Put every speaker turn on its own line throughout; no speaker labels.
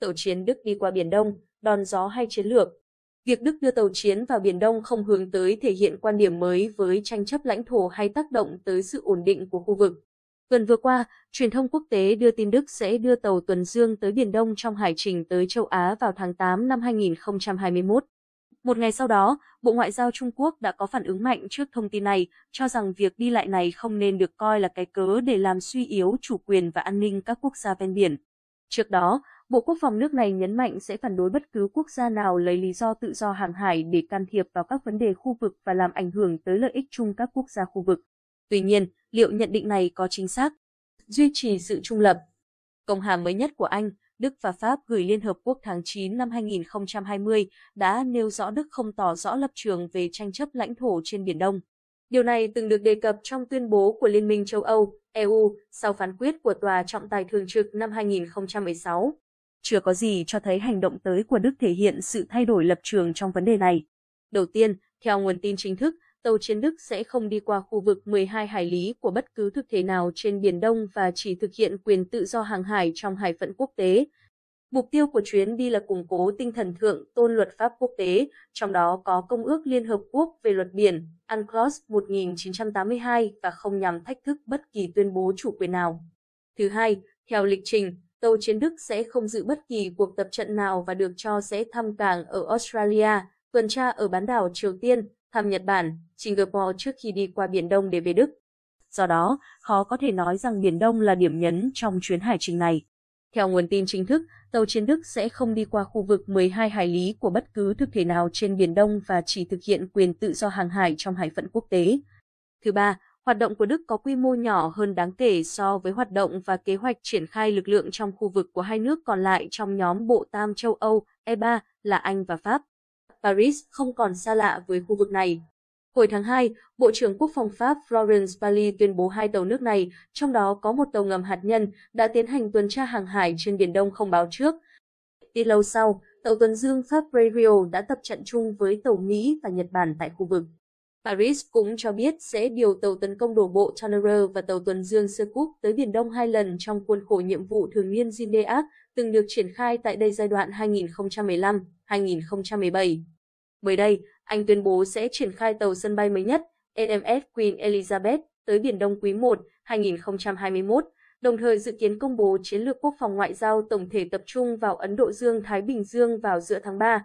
tàu chiến Đức đi qua Biển Đông, đòn gió hay chiến lược. Việc Đức đưa tàu chiến vào Biển Đông không hướng tới thể hiện quan điểm mới với tranh chấp lãnh thổ hay tác động tới sự ổn định của khu vực. Tuần vừa qua, truyền thông quốc tế đưa tin Đức sẽ đưa tàu tuần dương tới Biển Đông trong hải trình tới châu Á vào tháng 8 năm 2021. Một ngày sau đó, Bộ Ngoại giao Trung Quốc đã có phản ứng mạnh trước thông tin này, cho rằng việc đi lại này không nên được coi là cái cớ để làm suy yếu chủ quyền và an ninh các quốc gia ven biển. Trước đó, Bộ Quốc phòng nước này nhấn mạnh sẽ phản đối bất cứ quốc gia nào lấy lý do tự do hàng hải để can thiệp vào các vấn đề khu vực và làm ảnh hưởng tới lợi ích chung các quốc gia khu vực. Tuy nhiên, liệu nhận định này có chính xác? Duy trì sự trung lập. Công hàm mới nhất của Anh, Đức và Pháp gửi Liên Hợp Quốc tháng 9 năm 2020 đã nêu rõ Đức không tỏ rõ lập trường về tranh chấp lãnh thổ trên Biển Đông. Điều này từng được đề cập trong tuyên bố của Liên minh châu Âu, EU, sau phán quyết của Tòa trọng tài thường trực năm 2016 chưa có gì cho thấy hành động tới của Đức thể hiện sự thay đổi lập trường trong vấn đề này. Đầu tiên, theo nguồn tin chính thức, tàu chiến Đức sẽ không đi qua khu vực 12 hải lý của bất cứ thực thể nào trên Biển Đông và chỉ thực hiện quyền tự do hàng hải trong hải phận quốc tế. Mục tiêu của chuyến đi là củng cố tinh thần thượng tôn luật pháp quốc tế, trong đó có Công ước Liên Hợp Quốc về luật biển, UNCLOS 1982 và không nhằm thách thức bất kỳ tuyên bố chủ quyền nào. Thứ hai, theo lịch trình, tàu chiến Đức sẽ không dự bất kỳ cuộc tập trận nào và được cho sẽ thăm cảng ở Australia, tuần tra ở bán đảo Triều Tiên, thăm Nhật Bản, Singapore trước khi đi qua Biển Đông để về Đức. Do đó, khó có thể nói rằng Biển Đông là điểm nhấn trong chuyến hải trình này. Theo nguồn tin chính thức, tàu chiến Đức sẽ không đi qua khu vực 12 hải lý của bất cứ thực thể nào trên Biển Đông và chỉ thực hiện quyền tự do hàng hải trong hải phận quốc tế. Thứ ba, hoạt động của Đức có quy mô nhỏ hơn đáng kể so với hoạt động và kế hoạch triển khai lực lượng trong khu vực của hai nước còn lại trong nhóm Bộ Tam châu Âu E3 là Anh và Pháp. Paris không còn xa lạ với khu vực này. Hồi tháng 2, Bộ trưởng Quốc phòng Pháp Florence Parly tuyên bố hai tàu nước này, trong đó có một tàu ngầm hạt nhân, đã tiến hành tuần tra hàng hải trên Biển Đông không báo trước. Ít lâu sau, tàu tuần dương Pháp Prairie đã tập trận chung với tàu Mỹ và Nhật Bản tại khu vực. Paris cũng cho biết sẽ điều tàu tấn công đổ bộ Challenger và tàu tuần dương Circuit tới Biển Đông hai lần trong khuôn khổ nhiệm vụ thường niên Zindeac từng được triển khai tại đây giai đoạn 2015-2017. Mới đây, Anh tuyên bố sẽ triển khai tàu sân bay mới nhất LMS e Queen Elizabeth tới Biển Đông quý 1 2021, đồng thời dự kiến công bố chiến lược quốc phòng ngoại giao tổng thể tập trung vào Ấn Độ Dương-Thái Bình Dương vào giữa tháng 3.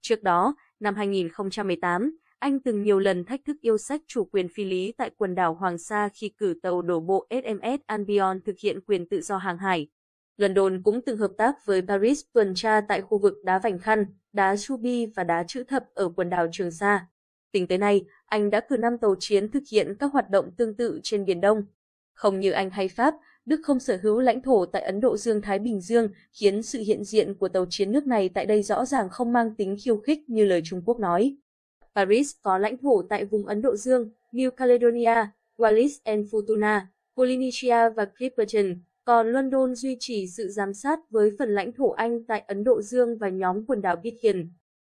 Trước đó, năm 2018, anh từng nhiều lần thách thức yêu sách chủ quyền phi lý tại quần đảo Hoàng Sa khi cử tàu đổ bộ SMS Albion thực hiện quyền tự do hàng hải. London cũng từng hợp tác với Paris tuần tra tại khu vực đá Vành Khăn, đá Chubi và đá Chữ Thập ở quần đảo Trường Sa. Tính tới nay, anh đã cử năm tàu chiến thực hiện các hoạt động tương tự trên Biển Đông. Không như Anh hay Pháp, Đức không sở hữu lãnh thổ tại Ấn Độ Dương-Thái Bình Dương, khiến sự hiện diện của tàu chiến nước này tại đây rõ ràng không mang tính khiêu khích như lời Trung Quốc nói. Paris có lãnh thổ tại vùng Ấn Độ Dương, New Caledonia, Wallis and Futuna, Polynesia và Clipperton, còn London duy trì sự giám sát với phần lãnh thổ Anh tại Ấn Độ Dương và nhóm quần đảo Pitcairn.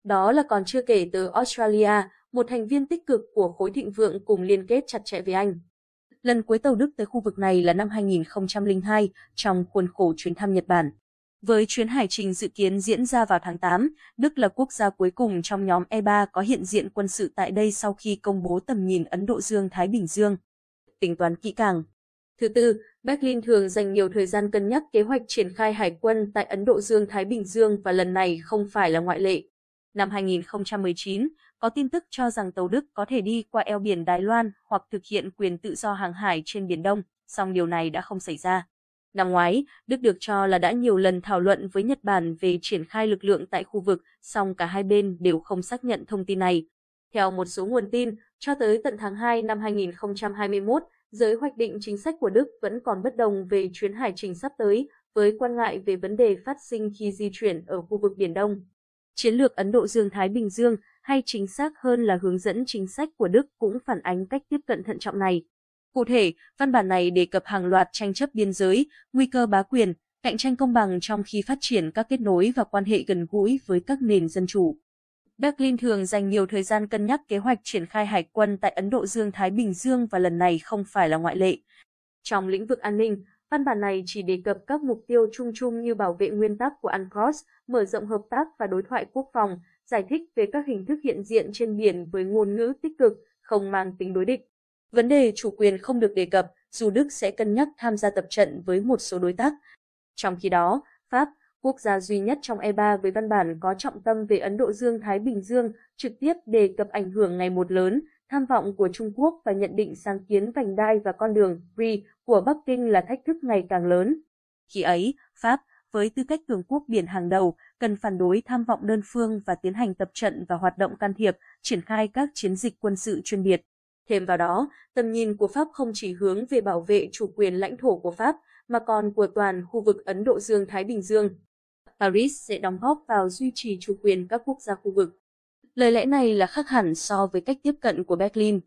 Đó là còn chưa kể tới Australia, một thành viên tích cực của khối thịnh vượng cùng liên kết chặt chẽ với Anh. Lần cuối tàu Đức tới khu vực này là năm 2002 trong khuôn khổ chuyến thăm Nhật Bản. Với chuyến hải trình dự kiến diễn ra vào tháng 8, Đức là quốc gia cuối cùng trong nhóm E3 có hiện diện quân sự tại đây sau khi công bố tầm nhìn Ấn Độ Dương-Thái Bình Dương. Tính toán kỹ càng. Thứ tư, Berlin thường dành nhiều thời gian cân nhắc kế hoạch triển khai hải quân tại Ấn Độ Dương-Thái Bình Dương và lần này không phải là ngoại lệ. Năm 2019, có tin tức cho rằng tàu Đức có thể đi qua eo biển Đài Loan hoặc thực hiện quyền tự do hàng hải trên Biển Đông, song điều này đã không xảy ra. Năm ngoái, Đức được cho là đã nhiều lần thảo luận với Nhật Bản về triển khai lực lượng tại khu vực, song cả hai bên đều không xác nhận thông tin này. Theo một số nguồn tin, cho tới tận tháng 2 năm 2021, giới hoạch định chính sách của Đức vẫn còn bất đồng về chuyến hải trình sắp tới, với quan ngại về vấn đề phát sinh khi di chuyển ở khu vực Biển Đông. Chiến lược Ấn Độ Dương-Thái Bình Dương, hay chính xác hơn là hướng dẫn chính sách của Đức cũng phản ánh cách tiếp cận thận trọng này. Cụ thể, văn bản này đề cập hàng loạt tranh chấp biên giới, nguy cơ bá quyền, cạnh tranh công bằng trong khi phát triển các kết nối và quan hệ gần gũi với các nền dân chủ. Berlin thường dành nhiều thời gian cân nhắc kế hoạch triển khai hải quân tại Ấn Độ Dương-Thái Bình Dương và lần này không phải là ngoại lệ. Trong lĩnh vực an ninh, văn bản này chỉ đề cập các mục tiêu chung chung như bảo vệ nguyên tắc của UNCLOS, mở rộng hợp tác và đối thoại quốc phòng, giải thích về các hình thức hiện diện trên biển với ngôn ngữ tích cực, không mang tính đối địch. Vấn đề chủ quyền không được đề cập, dù Đức sẽ cân nhắc tham gia tập trận với một số đối tác. Trong khi đó, Pháp, quốc gia duy nhất trong E3 với văn bản có trọng tâm về Ấn Độ Dương-Thái Bình Dương, trực tiếp đề cập ảnh hưởng ngày một lớn, tham vọng của Trung Quốc và nhận định sáng kiến vành đai và con đường free của Bắc Kinh là thách thức ngày càng lớn. Khi ấy, Pháp, với tư cách cường quốc biển hàng đầu, cần phản đối tham vọng đơn phương và tiến hành tập trận và hoạt động can thiệp, triển khai các chiến dịch quân sự chuyên biệt. Thêm vào đó, tầm nhìn của Pháp không chỉ hướng về bảo vệ chủ quyền lãnh thổ của Pháp, mà còn của toàn khu vực Ấn Độ Dương-Thái Bình Dương. Paris sẽ đóng góp vào duy trì chủ quyền các quốc gia khu vực. Lời lẽ này là khác hẳn so với cách tiếp cận của Berlin.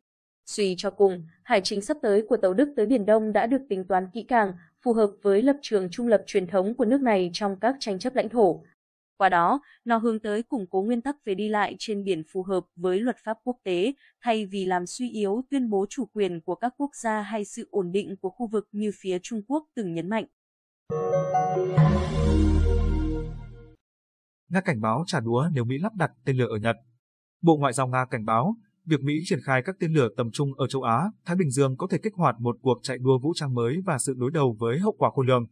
Suy cho cùng, hải chính sắp tới của tàu Đức tới Biển Đông đã được tính toán kỹ càng, phù hợp với lập trường trung lập truyền thống của nước này trong các tranh chấp lãnh thổ, qua đó, nó hướng tới củng cố nguyên tắc về đi lại trên biển phù hợp với luật pháp quốc tế, thay vì làm suy yếu tuyên bố chủ quyền của các quốc gia hay sự ổn định của khu vực như phía Trung Quốc từng nhấn mạnh.
Nga cảnh báo trả đũa nếu Mỹ lắp đặt tên lửa ở Nhật. Bộ Ngoại giao Nga cảnh báo, việc Mỹ triển khai các tên lửa tầm trung ở châu Á, Thái Bình Dương có thể kích hoạt một cuộc chạy đua vũ trang mới và sự đối đầu với hậu quả khôn lường.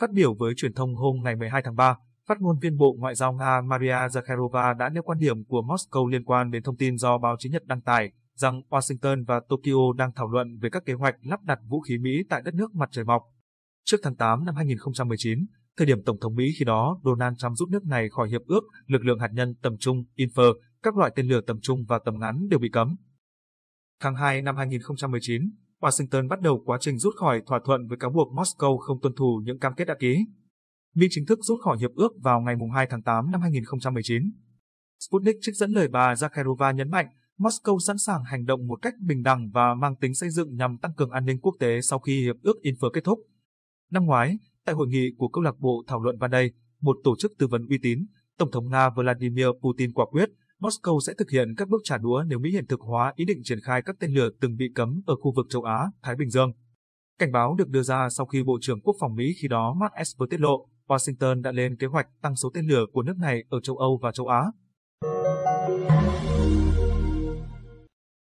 Phát biểu với truyền thông hôm ngày 12 tháng 3, Phát ngôn viên Bộ Ngoại giao Nga Maria Zakharova đã nêu quan điểm của Moscow liên quan đến thông tin do báo chí Nhật đăng tải rằng Washington và Tokyo đang thảo luận về các kế hoạch lắp đặt vũ khí Mỹ tại đất nước mặt trời mọc. Trước tháng 8 năm 2019, thời điểm Tổng thống Mỹ khi đó Donald Trump rút nước này khỏi hiệp ước lực lượng hạt nhân tầm trung INFER, các loại tên lửa tầm trung và tầm ngắn đều bị cấm. Tháng 2 năm 2019, Washington bắt đầu quá trình rút khỏi thỏa thuận với cáo buộc Moscow không tuân thủ những cam kết đã ký. Mỹ chính thức rút khỏi hiệp ước vào ngày 2 tháng 8 năm 2019. Sputnik trích dẫn lời bà Zakharova nhấn mạnh, Moscow sẵn sàng hành động một cách bình đẳng và mang tính xây dựng nhằm tăng cường an ninh quốc tế sau khi hiệp ước Infer kết thúc. Năm ngoái, tại hội nghị của câu lạc bộ thảo luận Van đây, một tổ chức tư vấn uy tín, Tổng thống Nga Vladimir Putin quả quyết, Moscow sẽ thực hiện các bước trả đũa nếu Mỹ hiện thực hóa ý định triển khai các tên lửa từng bị cấm ở khu vực châu Á, Thái Bình Dương. Cảnh báo được đưa ra sau khi Bộ trưởng Quốc phòng Mỹ khi đó Mark Esper tiết lộ, Washington đã lên kế hoạch tăng số tên lửa của nước này ở châu Âu và châu Á.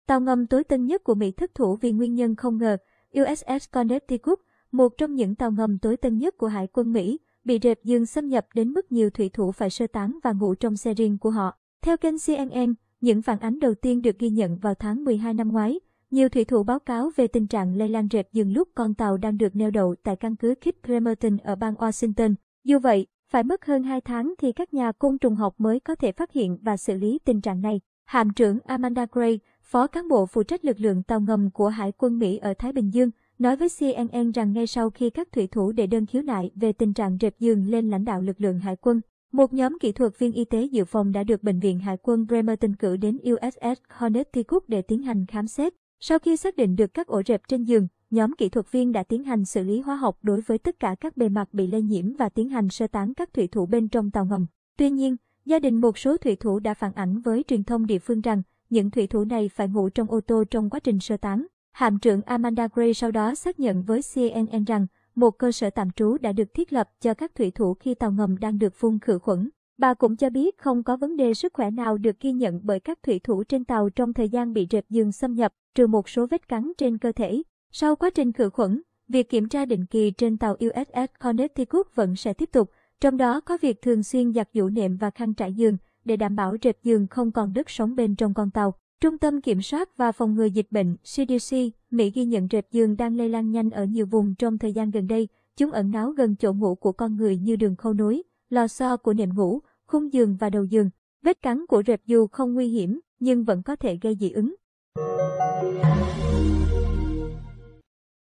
Tàu ngầm tối tân nhất của Mỹ thất thủ vì nguyên nhân không ngờ, USS Connecticut, một trong những tàu ngầm tối tân nhất của Hải quân Mỹ, bị rệp dương xâm nhập đến mức nhiều thủy thủ phải sơ tán và ngủ trong xe riêng của họ. Theo kênh CNN, những phản ánh đầu tiên được ghi nhận vào tháng 12 năm ngoái, nhiều thủy thủ báo cáo về tình trạng lây lan rệp dừng lúc con tàu đang được neo đậu tại căn cứ Kit Bremerton ở bang Washington. Dù vậy, phải mất hơn 2 tháng thì các nhà côn trùng học mới có thể phát hiện và xử lý tình trạng này. Hạm trưởng Amanda Gray, phó cán bộ phụ trách lực lượng tàu ngầm của Hải quân Mỹ ở Thái Bình Dương, nói với CNN rằng ngay sau khi các thủy thủ đệ đơn khiếu nại về tình trạng rệp giường lên lãnh đạo lực lượng hải quân, một nhóm kỹ thuật viên y tế dự phòng đã được Bệnh viện Hải quân Bremerton cử đến USS Hornet để tiến hành khám xét. Sau khi xác định được các ổ rệp trên giường, nhóm kỹ thuật viên đã tiến hành xử lý hóa học đối với tất cả các bề mặt bị lây nhiễm và tiến hành sơ tán các thủy thủ bên trong tàu ngầm. Tuy nhiên, gia đình một số thủy thủ đã phản ảnh với truyền thông địa phương rằng những thủy thủ này phải ngủ trong ô tô trong quá trình sơ tán. Hạm trưởng Amanda Gray sau đó xác nhận với CNN rằng một cơ sở tạm trú đã được thiết lập cho các thủy thủ khi tàu ngầm đang được phun khử khuẩn. Bà cũng cho biết không có vấn đề sức khỏe nào được ghi nhận bởi các thủy thủ trên tàu trong thời gian bị rệp giường xâm nhập, trừ một số vết cắn trên cơ thể. Sau quá trình khử khuẩn, việc kiểm tra định kỳ trên tàu USS Connecticut vẫn sẽ tiếp tục, trong đó có việc thường xuyên giặt giũ nệm và khăn trải giường để đảm bảo rệp giường không còn đứt sống bên trong con tàu. Trung tâm Kiểm soát và Phòng ngừa Dịch bệnh CDC, Mỹ ghi nhận rệp giường đang lây lan nhanh ở nhiều vùng trong thời gian gần đây. Chúng ẩn náu gần chỗ ngủ của con người như đường khâu nối, lò xo của nệm ngủ, khung giường và đầu giường. Vết cắn của rệp dù không nguy hiểm, nhưng vẫn có thể gây dị ứng.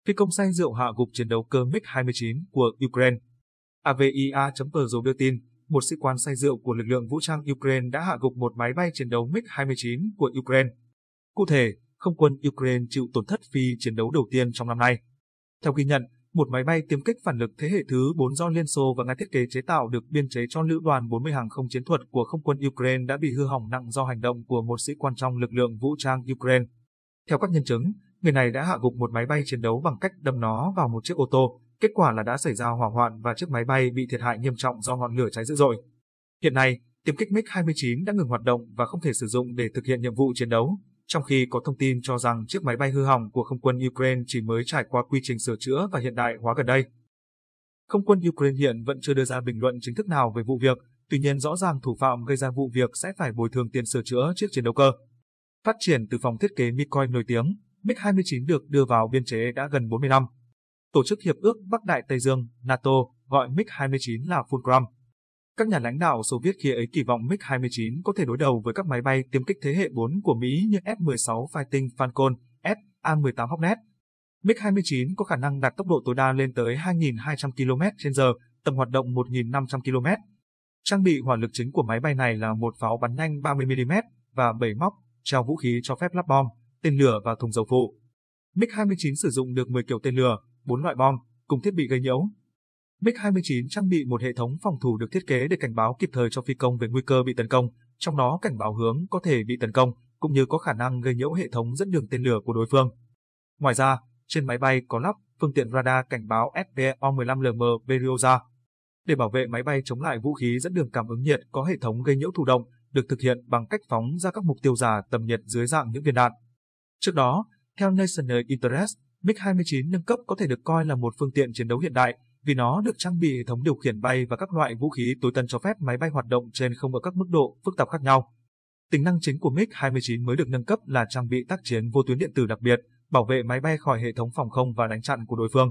Phi công say rượu hạ gục chiến đấu cơ MiG-29 của Ukraine. AVIA.cờ đưa tin, một sĩ quan say rượu của lực lượng vũ trang Ukraine đã hạ gục một máy bay chiến đấu MiG-29 của Ukraine. Cụ thể, không quân Ukraine chịu tổn thất phi chiến đấu đầu tiên trong năm nay. Theo ghi nhận, một máy bay tiêm kích phản lực thế hệ thứ 4 do Liên Xô và Nga thiết kế chế tạo được biên chế cho lữ đoàn 40 hàng không chiến thuật của không quân Ukraine đã bị hư hỏng nặng do hành động của một sĩ quan trong lực lượng vũ trang Ukraine. Theo các nhân chứng, người này đã hạ gục một máy bay chiến đấu bằng cách đâm nó vào một chiếc ô tô. Kết quả là đã xảy ra hỏa hoạn và chiếc máy bay bị thiệt hại nghiêm trọng do ngọn lửa cháy dữ dội. Hiện nay, tiêm kích MiG-29 đã ngừng hoạt động và không thể sử dụng để thực hiện nhiệm vụ chiến đấu trong khi có thông tin cho rằng chiếc máy bay hư hỏng của không quân Ukraine chỉ mới trải qua quy trình sửa chữa và hiện đại hóa gần đây. Không quân Ukraine hiện vẫn chưa đưa ra bình luận chính thức nào về vụ việc, tuy nhiên rõ ràng thủ phạm gây ra vụ việc sẽ phải bồi thường tiền sửa chữa chiếc chiến đấu cơ. Phát triển từ phòng thiết kế Mikoy nổi tiếng, MiG-29 được đưa vào biên chế đã gần 40 năm. Tổ chức Hiệp ước Bắc Đại Tây Dương, NATO, gọi MiG-29 là Fulcrum. Các nhà lãnh đạo viết khi ấy kỳ vọng MiG-29 có thể đối đầu với các máy bay tiêm kích thế hệ 4 của Mỹ như F-16 Fighting Falcon, F-A-18 Hornet. MiG-29 có khả năng đạt tốc độ tối đa lên tới 2.200 km/h, tầm hoạt động 1.500 km. Trang bị hỏa lực chính của máy bay này là một pháo bắn nhanh 30mm và 7 móc, treo vũ khí cho phép lắp bom, tên lửa và thùng dầu phụ. MiG-29 sử dụng được 10 kiểu tên lửa, 4 loại bom, cùng thiết bị gây nhiễu, MiG-29 trang bị một hệ thống phòng thủ được thiết kế để cảnh báo kịp thời cho phi công về nguy cơ bị tấn công, trong đó cảnh báo hướng có thể bị tấn công, cũng như có khả năng gây nhiễu hệ thống dẫn đường tên lửa của đối phương. Ngoài ra, trên máy bay có lắp phương tiện radar cảnh báo SPO-15LM Berioza. Để bảo vệ máy bay chống lại vũ khí dẫn đường cảm ứng nhiệt có hệ thống gây nhiễu thụ động, được thực hiện bằng cách phóng ra các mục tiêu giả tầm nhiệt dưới dạng những viên đạn. Trước đó, theo National Interest, MiG-29 nâng cấp có thể được coi là một phương tiện chiến đấu hiện đại, vì nó được trang bị hệ thống điều khiển bay và các loại vũ khí tối tân cho phép máy bay hoạt động trên không ở các mức độ phức tạp khác nhau. Tính năng chính của MiG-29 mới được nâng cấp là trang bị tác chiến vô tuyến điện tử đặc biệt, bảo vệ máy bay khỏi hệ thống phòng không và đánh chặn của đối phương.